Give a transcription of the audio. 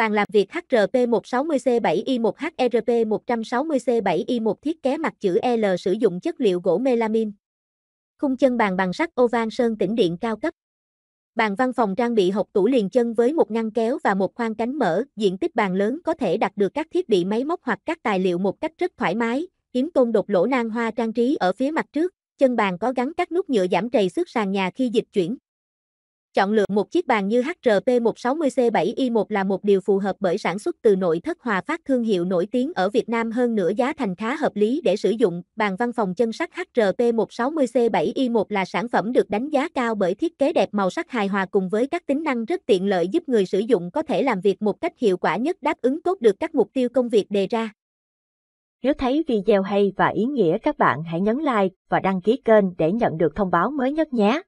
Bàn làm việc HRP160C7I1HRP160C7I1 thiết kế mặt chữ L sử dụng chất liệu gỗ melamin Khung chân bàn bằng sắt ovan sơn tĩnh điện cao cấp. Bàn văn phòng trang bị hộp tủ liền chân với một ngăn kéo và một khoang cánh mở, diện tích bàn lớn có thể đặt được các thiết bị máy móc hoặc các tài liệu một cách rất thoải mái, hiếm tôn đột lỗ nan hoa trang trí ở phía mặt trước, chân bàn có gắn các nút nhựa giảm trầy xước sàn nhà khi dịch chuyển. Chọn lựa một chiếc bàn như HRP160C7i1 là một điều phù hợp bởi sản xuất từ nội thất hòa phát thương hiệu nổi tiếng ở Việt Nam hơn nữa giá thành khá hợp lý để sử dụng. Bàn văn phòng chân sắt HRP160C7i1 là sản phẩm được đánh giá cao bởi thiết kế đẹp màu sắc hài hòa cùng với các tính năng rất tiện lợi giúp người sử dụng có thể làm việc một cách hiệu quả nhất đáp ứng tốt được các mục tiêu công việc đề ra. Nếu thấy video hay và ý nghĩa các bạn hãy nhấn like và đăng ký kênh để nhận được thông báo mới nhất nhé.